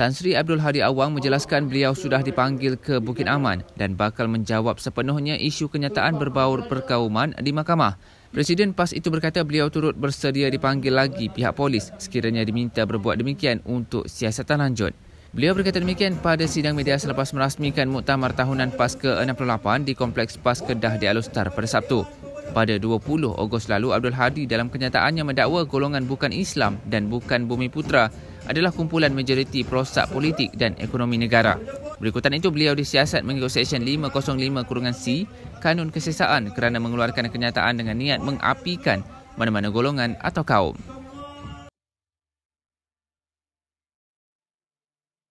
Tan Sri Abdul Hadi Awang menjelaskan beliau sudah dipanggil ke Bukit Aman dan bakal menjawab sepenuhnya isu kenyataan berbaur perkauman di mahkamah. Presiden PAS itu berkata beliau turut bersedia dipanggil lagi pihak polis sekiranya diminta berbuat demikian untuk siasatan lanjut. Beliau berkata demikian pada sidang media selepas merasmikan Muktamar Tahunan PAS ke-68 di Kompleks PAS Kedah di Alustar pada Sabtu pada 20 Ogos lalu Abdul Hadi dalam kenyataannya mendakwa golongan bukan Islam dan bukan Bumi Putra adalah kumpulan majoriti perosak politik dan ekonomi negara. Berikutan itu beliau disiasat mengikut Seksyen 505-C Kanun Kesesaan kerana mengeluarkan kenyataan dengan niat mengapikan mana-mana golongan atau kaum.